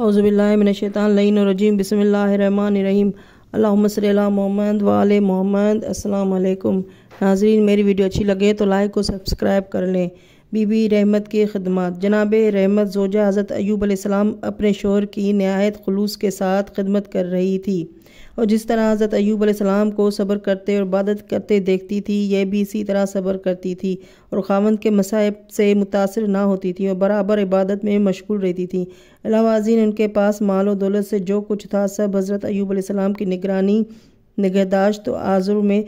अज़बिल्लाशैतरजीम बसमीम अल्लाम मोहम्मद वाल मोहम्मद असलकुम नाजरीन मेरी वीडियो अच्छी लगे तो लाइक और सब्सक्राइब कर लें बीबी रहमत की खिदमत जनाब रहमत जोजा हज़रत अयूब अपने शोर की नहायत खलूस के साथ खदमत कर रही थी और जिस तरह हज़रत अयूब आसमाम को सब्र करते और इबादत करते देखती थी यह भी इसी तरह सब्र करती थी और खावंद के मसाइब से मुतासर ना होती थी और बराबर इबादत में मशगूल रहती थी ने उनके पास माल और दौलत से जो कुछ था सब हज़रत अयूब आसमाम की निगरानी निगहदाश्त तो आजुर में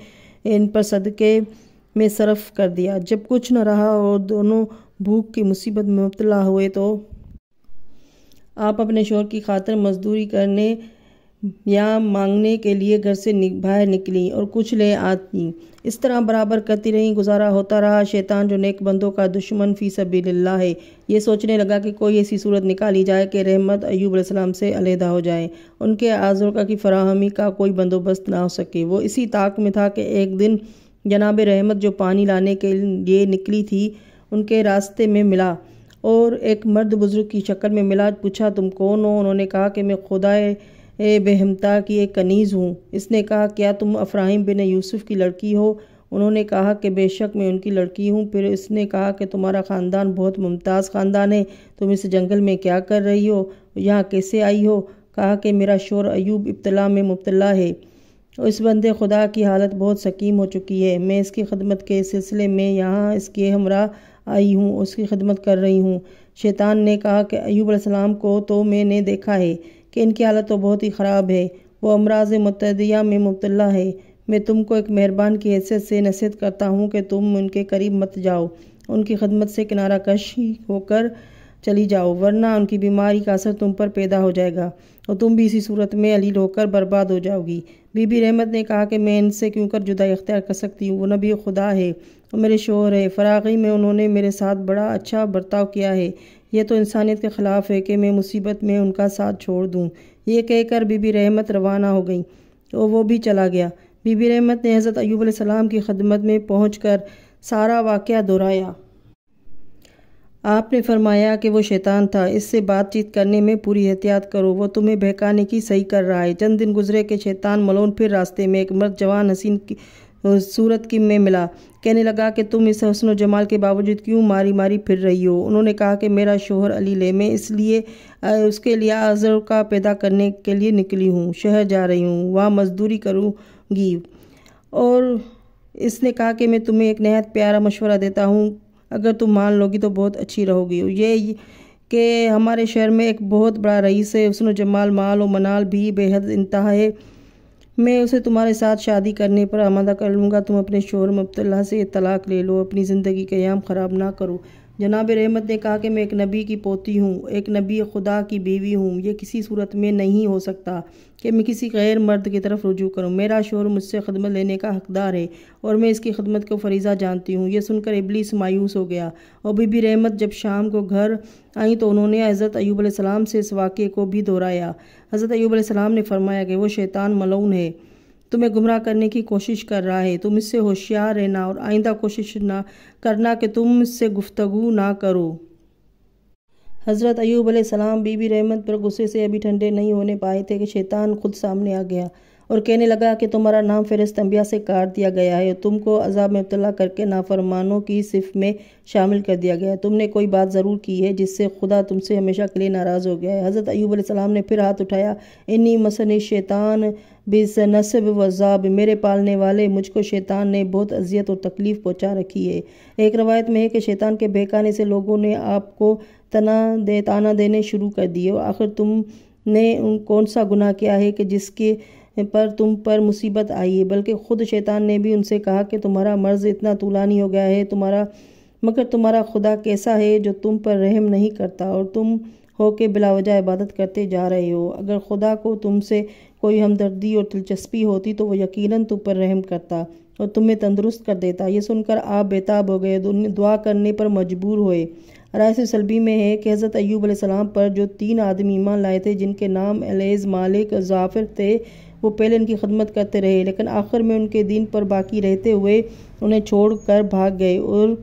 इन पर सदक़े में सरफ कर दिया जब कुछ न रहा और दोनों भूख की मुसीबत में मुबतला हुए तो आप अपने शोर की खातर मजदूरी करने या मांगने के लिए घर से निक, बाहर निकली और कुछ ले आती इस तरह बराबर करती रही गुजारा होता रहा शैतान जो नेक बंदों का दुश्मन फ़ी सबील्ला है ये सोचने लगा कि कोई ऐसी सूरत निकाली जाए कि रहमत अयूब सलाम से अलहदा हो जाए उनके आज़ुका की फराहमी का कोई बंदोबस्त ना हो सके वो इसी ताक में था कि एक दिन जनाब रहमत जो पानी लाने के लिए निकली थी उनके रास्ते में मिला और एक मर्द बुज़ुर्ग की शक्ल में मिला पूछा तुम कौन हो उन्होंने कहा कि मैं खुदाए ए बेहमता की एक कनीज़ हूँ इसने कहा क्या तुम अफ्राहिम बिन यूसुफ की लड़की हो उन्होंने कहा कि बेशक मैं उनकी लड़की हूँ फिर इसने कहा कि तुम्हारा ख़ानदान बहुत मुमताज़ ख़ानदान है तुम इस जंगल में क्या कर रही हो यहाँ कैसे आई हो कहा कि मेरा शोर अयूब इब्तला में मुबतला है इस बंदे खुदा की हालत बहुत सकीम हो चुकी है मैं इसकी खदमत के सिलसिले में यहाँ इसके हमरा आई हूँ उसकी खदमत कर रही हूँ शैतान ने कहा कि अयूब अलैहिस्सलाम को तो मैंने देखा है कि इनकी हालत तो बहुत ही ख़राब है वो अमराज मतदिया में मुबतला है मैं तुमको एक मेहरबान की हैसियत से नसीहत करता हूँ कि तुम उनके करीब मत जाओ उनकी खदमत से किनारा कश होकर चली जाओ वरना उनकी बीमारी का असर तुम पर पैदा हो जाएगा और तुम भी इसी सूरत में अलील होकर बर्बाद हो जाओगी बीबी रहमत ने कहा कि मैं इनसे क्यों कर जुदा इख्तियार कर सकती हूँ वो नबी खुदा है और मेरे शोहर है फरागी में उन्होंने मेरे साथ बड़ा अच्छा बर्ताव किया है ये तो इंसानियत के ख़िलाफ़ है कि मैं मुसीबत में उनका साथ छोड़ दूँ ये कहकर बीबी रहमत रवाना हो गई तो वो भी चला गया बीबी रहमत ने हज़रत अयूब सलाम की खदमत में पहुँच कर सारा वाक़ दोहराया आपने फरमाया कि वो शैतान था इससे बातचीत करने में पूरी एहतियात करो वो तुम्हें बहकाने की सही कर रहा है चंद दिन गुजरे के शैतान मलोन फिर रास्ते में एक मर्द जवान हसीन की सूरत की में मिला कहने लगा कि तुम इस हसन जमाल के बावजूद क्यों मारी मारी फिर रही हो उन्होंने कहा कि मेरा शोहर अली ले में इसलिए उसके लिए अजर का पैदा करने के लिए निकली हूँ शहर जा रही हूँ वहाँ मजदूरी करूँगी और इसने कहा कि मैं तुम्हें एक नहायत प्यारा मशवरा देता हूँ अगर तुम मान लोगी तो बहुत अच्छी रहोगी ये कि हमारे शहर में एक बहुत बड़ा रईस है उसन जमाल माल और मनाल भी बेहद इंतहा मैं उसे तुम्हारे साथ शादी करने पर आमादा कर लूँगा तुम अपने शोर मुबतला से तलाक ले लो अपनी ज़िंदगी क्याम ख़राब ना करो जनाब रहमत ने कहा कि मैं एक नबी की पोती हूँ एक नबी खुदा की बीवी हूँ यह किसी सूरत में नहीं हो सकता कि मैं किसी गैर मर्द की तरफ रुजू करूँ मेरा शोर मुझसे खदमत लेने का हकदार है और मैं इसकी खदमत को फरीज़ा जानती हूँ यह सुनकर इबलीस मायूस हो गया और बीबी रहमत जब शाम को घर आई तो उन्होंने हज़रत अयूब से इस वाक़े को भी दोहराया हज़रत अयूब ने फरमाया कि वो शैतान मलून है तुम्हें गुमराह करने की कोशिश कर रहा है तुम इससे होशियार रहना और आइंदा कोशिश ना करना कि तुम इससे गुफ्तगु ना करो हज़रत अयूब सलाम बीबी रहमत पर गुस्से से अभी ठंडे नहीं होने पाए थे कि शैतान खुद सामने आ गया और कहने लगा कि तुम्हारा नाम फिर स्तंभिया से काट दिया गया है तुमको अजाब में मुबला करके नाफरमानों की सिफ में शामिल कर दिया गया है तुमने कोई बात ज़रूर की है जिससे खुदा तुमसे हमेशा के लिए नाराज़ हो गया है हज़रत अयूब सलाम ने फिर हाथ उठाया इन्नी मसन शैतान बिस नसब वजाब मेरे पालने वाले मुझको शैतान ने बहुत अजियत और तकलीफ़ पहुँचा रखी है एक रवायत में है कि शैतान के बहकाने से लोगों ने आपको तना दे ताना देने शुरू कर दिए और आखिर तुम ने कौन सा गुनाह किया है कि जिसके पर तुम पर मुसीबत आई है बल्कि खुद शैतान ने भी उनसे कहा कि तुम्हारा मर्ज़ इतना तूलानी हो गया है तुम्हारा मगर तुम्हारा खुदा कैसा है जो तुम पर रहम नहीं करता और तुम हो के बिलावजा इबादत करते जा रहे हो अगर खुदा को तुमसे कोई हमदर्दी और दिलचस्पी होती तो वह यकीन तुम पर रहम करता और तुम्हें तंदुरुस्त कर देता ये सुनकर आप बेताब हो गए दुआ करने पर मजबूर हुए रायस सलबी में है कि हज़रत अयूब सलाम पर जो तीन आदमी ईमान लाए थे जिनके नाम एलेज़ मालिक जाफिर थे वो पहले इनकी खदमत करते रहे लेकिन आखिर में उनके दिन पर बाकी रहते हुए उन्हें छोड़ कर भाग गए और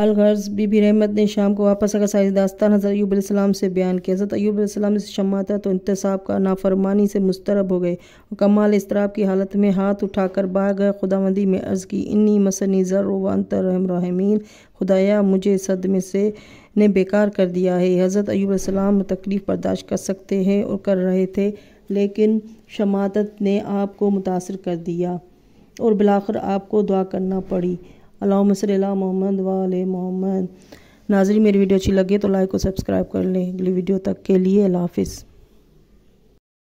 अलगर्ज बीबी रहमत ने शाम को वापस अगर सारी दास्तान हज़रत अयूबलम से बयान किया हज़रत अयूबलम से था तो इंतसाब का नाफरमानी से मुस्तरब हो गए और कमाल इसतराब की हालत में हाथ उठाकर बाहर गए खुदावंदी में अर्ज़ की इन्नी मसनी ज़र वानतरम खुदाया मुझे सदमे से ने बेकार कर दिया है हज़रत अयूबम तकलीफ़ बर्दाश्त कर सकते हैं और कर रहे थे लेकिन शमादत ने आपको मुतासर कर दिया और बिलाखर आपको दुआ करना पड़ी अल्लाम मसल मोहम्मद वाल मोहम्मद नाजरी मेरी वीडियो अच्छी लगे तो लाइक और सब्सक्राइब कर लें अगली वीडियो तक के लिए अल्लाह हाफिज़